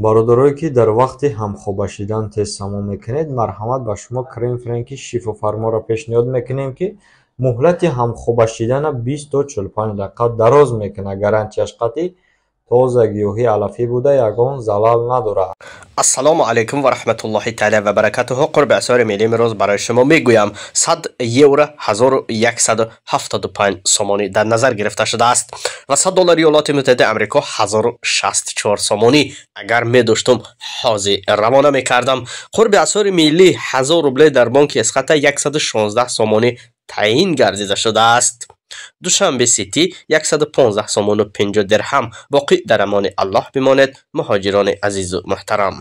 бародарое ки дар вақти ҳамхоба шидан тез само мекунед марҳамат ба шумо крем френки шифофарморо пешниҳод мекунем ки муҳлати ҳамхоба шидана бист то чл5 дақиқа дароз мекунад гарантияш қатъӣ тоза гиёҳи алафӣ буда ягон залал надорад ассалому алайкум варахматуллоҳи таала ва баракатуҳу қурби асори миллии мирос барои шумо мегӯям сад евро 175 сомонӣ дар назар гирифта шудааст ва сад доллари иёлоти муттаҳидаи амрико 164 сомонӣ агар медоштум ҳозир равона мекардам қурби асори миллии 1000 рубле дар бонки эсхата 116 сомонӣ таъин гардида шудааст душанбе сити 115 сомону 50 дирҳам боқӣ дар амони аллоҳ бимонед муҳоҷирони азизу муҳтарам